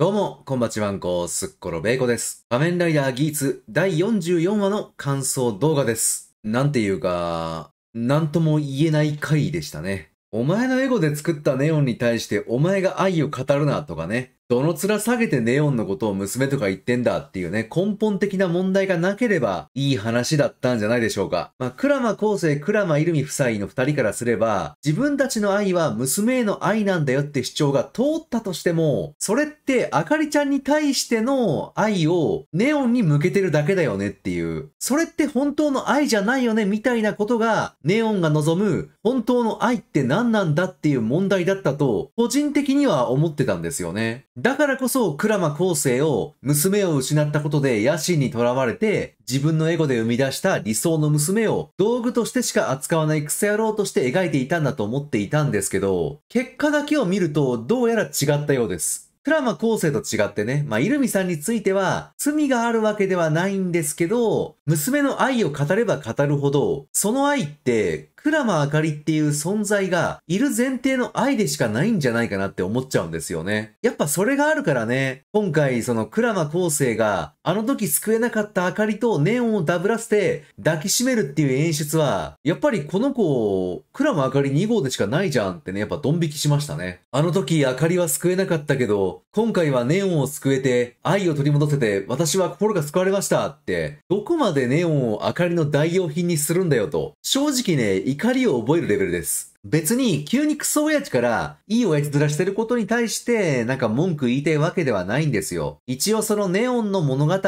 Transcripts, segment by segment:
どうも、こんばちわんこ、すっころべいこです。仮面ライダーギーツ第44話の感想動画です。なんていうか、なんとも言えない回でしたね。お前のエゴで作ったネオンに対してお前が愛を語るなとかね。どの面下げてネオンのことを娘とか言ってんだっていうね、根本的な問題がなければいい話だったんじゃないでしょうか。まあ、倉間昴生、ラマイルミ夫妻の二人からすれば、自分たちの愛は娘への愛なんだよって主張が通ったとしても、それってあかりちゃんに対しての愛をネオンに向けてるだけだよねっていう、それって本当の愛じゃないよねみたいなことが、ネオンが望む本当の愛って何なんだっていう問題だったと、個人的には思ってたんですよね。だからこそ、鞍馬光生を娘を失ったことで野心にとらわれて、自分のエゴで生み出した理想の娘を道具としてしか扱わない癖野郎として描いていたんだと思っていたんですけど、結果だけを見るとどうやら違ったようです。倉間康生と違ってね、まあ、イルミさんについては、罪があるわけではないんですけど、娘の愛を語れば語るほど、その愛って、ラマあかりっていう存在がいる前提の愛でしかないんじゃないかなって思っちゃうんですよね。やっぱそれがあるからね、今回そのラマ構生があの時救えなかった明かりとネオンをダブらせて抱きしめるっていう演出は、やっぱりこの子、クラム明かり2号でしかないじゃんってね、やっぱドン引きしましたね。あの時明かりは救えなかったけど、今回はネオンを救えて、愛を取り戻せて、私は心が救われましたって、どこまでネオンを明かりの代用品にするんだよと、正直ね、怒りを覚えるレベルです。別に急にクソ親父からいい親父ずらしてることに対してなんか文句言いたいわけではないんですよ。一応そのネオンの物語を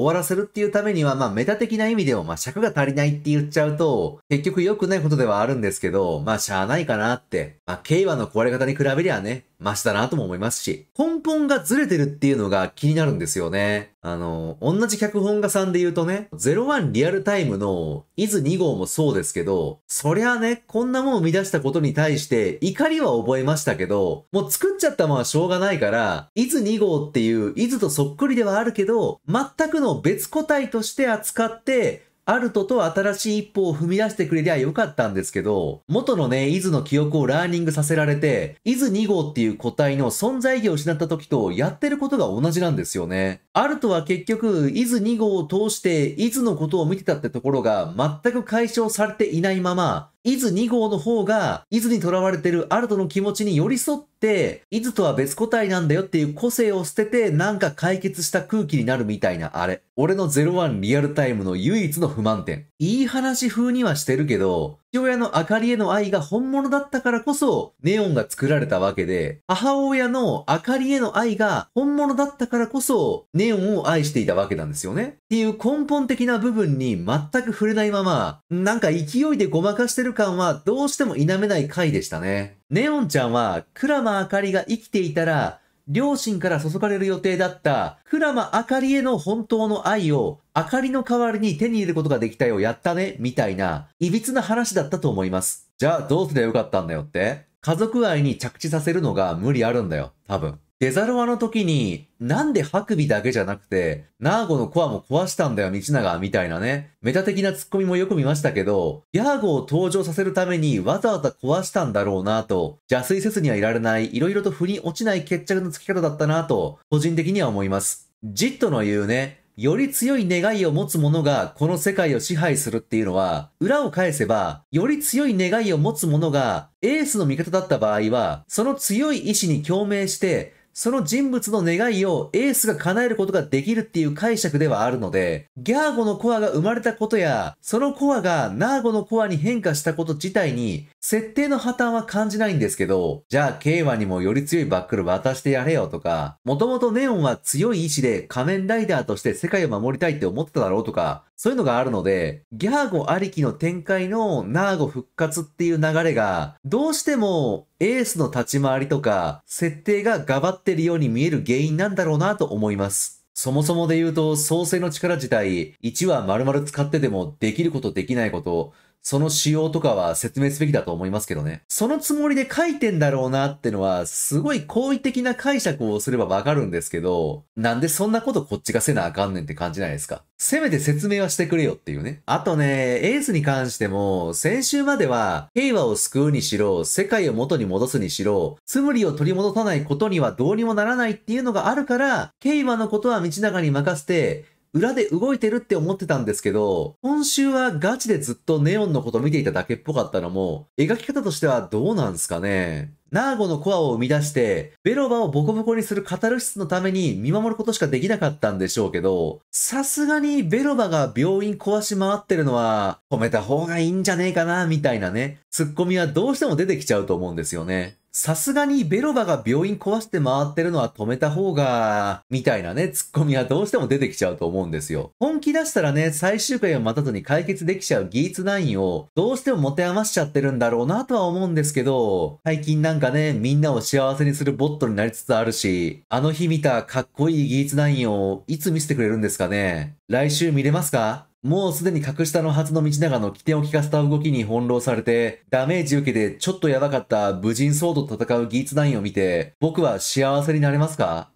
終わらせるっていうためにはまあメタ的な意味でもまあ尺が足りないって言っちゃうと結局良くないことではあるんですけどまあしゃあないかなって。まあ、令和の壊れ方に比べりゃね、マシだなとも思いますし、根本がずれてるっていうのが気になるんですよね。あの、同じ脚本家さんで言うとね、01リアルタイムの伊豆2号もそうですけど、そりゃね、こんなもん生み出したことに対して怒りは覚えましたけど、もう作っちゃったのはしょうがないから、伊豆2号っていう伊豆とそっくりではあるけど、全くの別個体として扱って、アルトと新しい一歩を踏み出してくれりゃよかったんですけど、元のね、イズの記憶をラーニングさせられて、イズ2号っていう個体の存在意義を失った時とやってることが同じなんですよね。アルトは結局、イズ2号を通してイズのことを見てたってところが全く解消されていないまま、伊豆2号の方が、伊豆に囚われてるアルトの気持ちに寄り添って、伊豆とは別個体なんだよっていう個性を捨てて、なんか解決した空気になるみたいなあれ。俺の01リアルタイムの唯一の不満点。いい話風にはしてるけど、父親の明かりへの愛が本物だったからこそ、ネオンが作られたわけで、母親の明かりへの愛が本物だったからこそ、ネオンを愛していたわけなんですよね。っていう根本的な部分に全く触れないまま、なんか勢いでごまかしてる感はどうしても否めない回でしたね。ネオンちゃんは、クラマあかりが生きていたら、両親から注がれる予定だった、クラマあかりへの本当の愛を明かりの代わりに手に入れることができたよ、やったね、みたいな、いびつな話だったと思います。じゃあどうすればよかったんだよって家族愛に着地させるのが無理あるんだよ、多分。デザロワの時に、なんでハクビだけじゃなくて、ナーゴのコアも壊したんだよ、道長、みたいなね。メタ的なツッコミもよく見ましたけど、ヤーゴを登場させるためにわざわざ壊したんだろうなと、邪推せずにはいられない、色々と腑に落ちない決着のつき方だったなと、個人的には思います。ジットの言うね、より強い願いを持つ者がこの世界を支配するっていうのは、裏を返せば、より強い願いを持つ者がエースの味方だった場合は、その強い意志に共鳴して、その人物の願いをエースが叶えることができるっていう解釈ではあるので、ギャーゴのコアが生まれたことや、そのコアがナーゴのコアに変化したこと自体に、設定の破綻は感じないんですけど、じゃあ、ケイワにもより強いバックル渡してやれよとか、もともとネオンは強い意志で仮面ライダーとして世界を守りたいって思ってただろうとか、そういうのがあるので、ギャーゴありきの展開のナーゴ復活っていう流れが、どうしてもエースの立ち回りとか、設定ががばってるように見える原因なんだろうなと思います。そもそもで言うと、創生の力自体、1話丸々使ってでもできることできないこと、その仕様とかは説明すべきだと思いますけどね。そのつもりで書いてんだろうなってのは、すごい好意的な解釈をすればわかるんですけど、なんでそんなことこっちがせなあかんねんって感じないですか。せめて説明はしてくれよっていうね。あとね、エースに関しても、先週までは、平和を救うにしろ、世界を元に戻すにしろ、つむりを取り戻さないことにはどうにもならないっていうのがあるから、平和のことは道長に任せて、裏で動いてるって思ってたんですけど、今週はガチでずっとネオンのこと見ていただけっぽかったのも、描き方としてはどうなんすかねナーゴのコアを生み出して、ベロバをボコボコにするカタルシスのために見守ることしかできなかったんでしょうけど、さすがにベロバが病院壊し回ってるのは、褒めた方がいいんじゃねえかな、みたいなね、ツッコミはどうしても出てきちゃうと思うんですよね。さすがにベロバが病院壊して回ってるのは止めた方が、みたいなね、ツッコミはどうしても出てきちゃうと思うんですよ。本気出したらね、最終回を待たずに解決できちゃうギーツナインを、どうしても持て余しちゃってるんだろうなとは思うんですけど、最近なんかね、みんなを幸せにするボットになりつつあるし、あの日見たかっこいいギーツナインをいつ見せてくれるんですかね。来週見れますかもうすでに格下のはずの道長の起点を利かせた動きに翻弄されて、ダメージ受けてちょっとやばかった武人ソと戦うギーツナインを見て、僕は幸せになれますか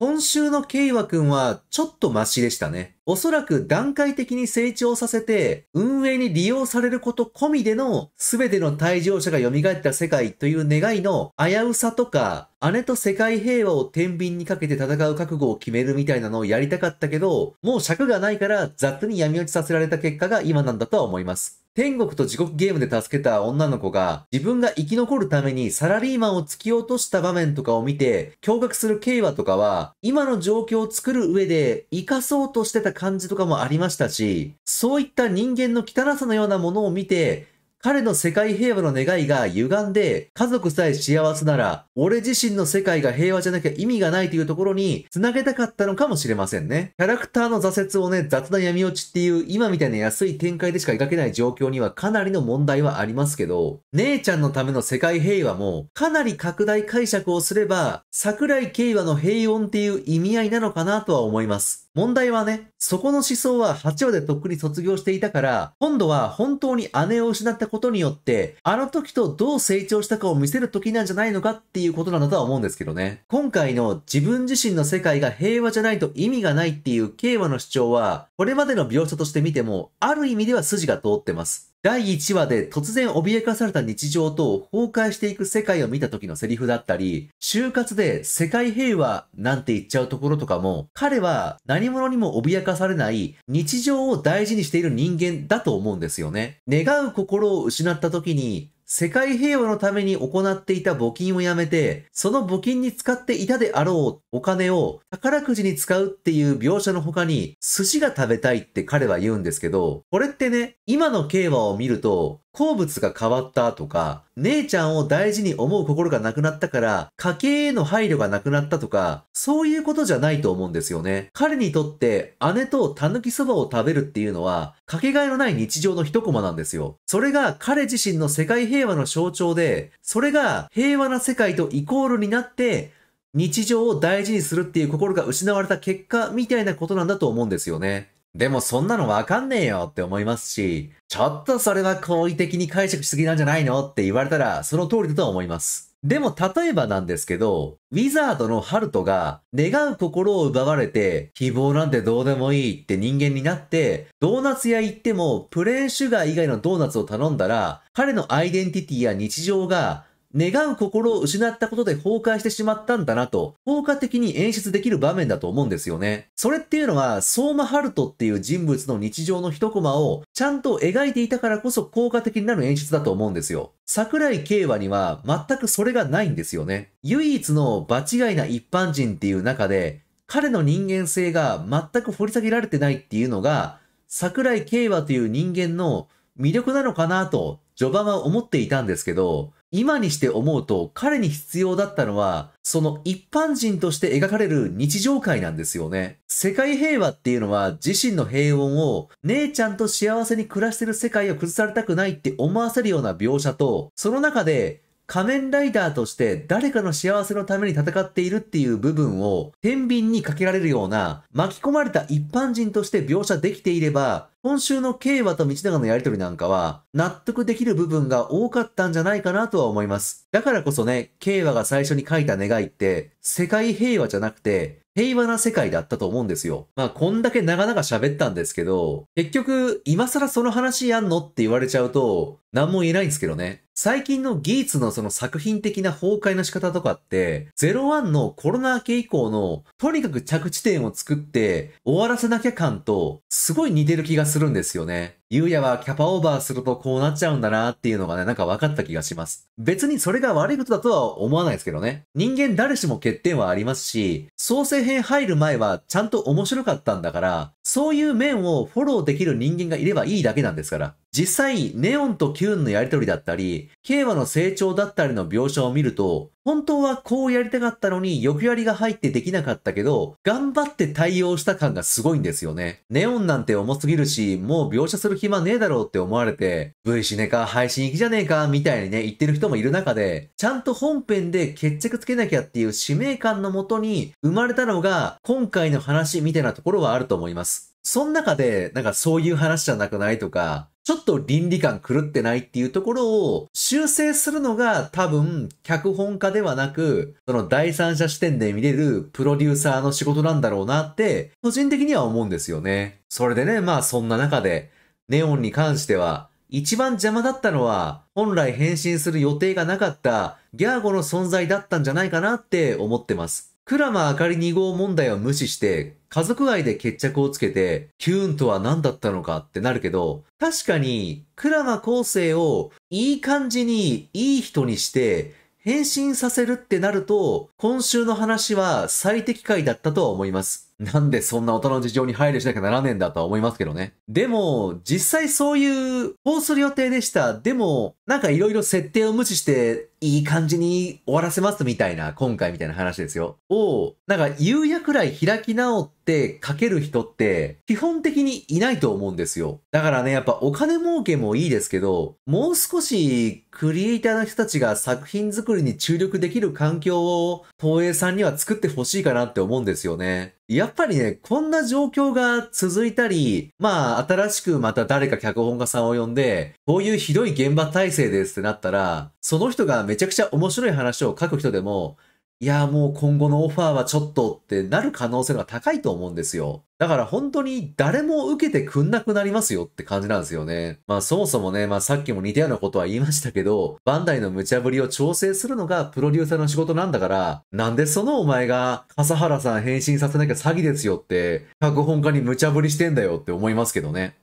今週のケイワ君はちょっとマシでしたね。おそらく段階的に成長させて、運営に利用されること込みでの、全ての退場者が蘇った世界という願いの危うさとか、姉と世界平和を天秤にかけて戦う覚悟を決めるみたいなのをやりたかったけど、もう尺がないから雑に闇落ちさせられた結果が今なんだとは思います。天国と地獄ゲームで助けた女の子が自分が生き残るためにサラリーマンを突き落とした場面とかを見て驚愕する経話とかは今の状況を作る上で活かそうとしてた感じとかもありましたしそういった人間の汚さのようなものを見て彼の世界平和の願いが歪んで、家族さえ幸せなら、俺自身の世界が平和じゃなきゃ意味がないというところに繋げたかったのかもしれませんね。キャラクターの挫折をね、雑な闇落ちっていう今みたいな安い展開でしか描けない状況にはかなりの問題はありますけど、姉ちゃんのための世界平和もかなり拡大解釈をすれば、桜井慶和の平穏っていう意味合いなのかなとは思います。問題はね、そこの思想は8話でとっくに卒業していたから、今度は本当に姉を失ったことによって、あの時とどう成長したかを見せる時なんじゃないのかっていうことなんだとは思うんですけどね。今回の自分自身の世界が平和じゃないと意味がないっていう慶和の主張は、これまでの描写として見ても、ある意味では筋が通ってます。第1話で突然脅かされた日常と崩壊していく世界を見た時のセリフだったり、就活で世界平和なんて言っちゃうところとかも、彼は何者にも脅かされない日常を大事にしている人間だと思うんですよね。願う心を失った時に、世界平和のために行っていた募金をやめて、その募金に使っていたであろうお金を宝くじに使うっていう描写の他に、寿司が食べたいって彼は言うんですけど、これってね、今の競馬を見ると、好物が変わったとか、姉ちゃんを大事に思う心がなくなったから、家計への配慮がなくなったとか、そういうことじゃないと思うんですよね。彼にとって姉と狸そばを食べるっていうのは、かけがえのない日常の一コマなんですよ。それが彼自身の世界平和の象徴で、それが平和な世界とイコールになって、日常を大事にするっていう心が失われた結果みたいなことなんだと思うんですよね。でもそんなのわかんねえよって思いますし、ちょっとそれは好意的に解釈しすぎなんじゃないのって言われたら、その通りだとは思います。でも例えばなんですけど、ウィザードのハルトが願う心を奪われて、希望なんてどうでもいいって人間になって、ドーナツ屋行ってもプレーンシュガー以外のドーナツを頼んだら、彼のアイデンティティや日常が願う心を失ったことで崩壊してしまったんだなと、効果的に演出できる場面だと思うんですよね。それっていうのは、相馬春人っていう人物の日常の一コマをちゃんと描いていたからこそ効果的になる演出だと思うんですよ。桜井慶和には全くそれがないんですよね。唯一の場違いな一般人っていう中で、彼の人間性が全く掘り下げられてないっていうのが、桜井慶和という人間の魅力なのかなと序盤は思っていたんですけど、今にして思うと彼に必要だったのは、その一般人として描かれる日常会なんですよね。世界平和っていうのは自身の平穏を姉ちゃんと幸せに暮らしてる世界を崩されたくないって思わせるような描写と、その中で仮面ライダーとして誰かの幸せのために戦っているっていう部分を天秤にかけられるような巻き込まれた一般人として描写できていれば今週の慶和と道長のやりとりなんかは、納得できる部分が多かったんじゃないかなとは思います。だからこそね、慶和が最初に書いた願いって、世界平和じゃなくて、平和な世界だったと思うんですよ。まあ、こんだけ長々喋ったんですけど、結局、今更その話やんのって言われちゃうと、何も言えないんですけどね。最近のギーツのその作品的な崩壊の仕方とかって、01のコロナ明け以降の、とにかく着地点を作って終わらせなきゃ感と、すごい似てる気がするんですよね。ゆうやはキャパオーバーするとこうなっちゃうんだなっていうのがね、なんか分かった気がします。別にそれが悪いことだとは思わないですけどね。人間誰しも欠点はありますし、創世編入る前はちゃんと面白かったんだから、そういう面をフォローできる人間がいればいいだけなんですから。実際、ネオンとキューンのやりとりだったり、ケイワの成長だったりの描写を見ると、本当はこうやりたかったのに、欲やりが入ってできなかったけど、頑張って対応した感がすごいんですよね。ネオンなんて重すぎるし、もう描写する暇ねえだろうって思われて、V シネか配信行きじゃねえか、みたいにね、言ってる人もいる中で、ちゃんと本編で決着つけなきゃっていう使命感のもとに生まれたのが、今回の話みたいなところはあると思います。その中で、なんかそういう話じゃなくないとか、ちょっと倫理観狂ってないっていうところを修正するのが多分脚本家ではなく、その第三者視点で見れるプロデューサーの仕事なんだろうなって、個人的には思うんですよね。それでね、まあそんな中で、ネオンに関しては、一番邪魔だったのは、本来変身する予定がなかったギャーゴの存在だったんじゃないかなって思ってます。クラマ明かり2号問題を無視して、家族愛で決着をつけて、キューンとは何だったのかってなるけど、確かに、クラマ構成をいい感じにいい人にして、変身させるってなると、今週の話は最適解だったとは思います。なんでそんな大人の事情に配慮しなきゃならねえんだとは思いますけどね。でも、実際そういう、こうする予定でした。でも、なんか色々設定を無視して、いい感じに終わらせますみたいな、今回みたいな話ですよ。を、なんか夕夜くらい開き直って書ける人って、基本的にいないと思うんですよ。だからね、やっぱお金儲けもいいですけど、もう少しクリエイターの人たちが作品作りに注力できる環境を東映さんには作ってほしいかなって思うんですよね。やっぱりね、こんな状況が続いたり、まあ、新しくまた誰か脚本家さんを呼んで、こういうひどい現場体制ですってなったら、その人がめちゃくちゃ面白い話を書く人でも、いや、もう今後のオファーはちょっとってなる可能性が高いと思うんですよ。だから本当に誰も受けてくんなくなりますよって感じなんですよね。まあそもそもね、まあさっきも似たようなことは言いましたけど、バンダイの無茶ぶりを調整するのがプロデューサーの仕事なんだから、なんでそのお前が笠原さん返信させなきゃ詐欺ですよって、脚本家に無茶ぶりしてんだよって思いますけどね。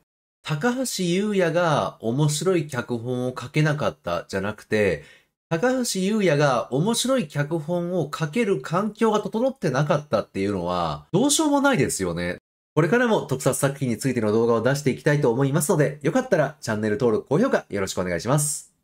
高橋優也が面白い脚本を書けなかったじゃなくて、高橋優也が面白い脚本を書ける環境が整ってなかったっていうのは、どうしようもないですよね。これからも特撮作品についての動画を出していきたいと思いますので、よかったらチャンネル登録、高評価よろしくお願いします。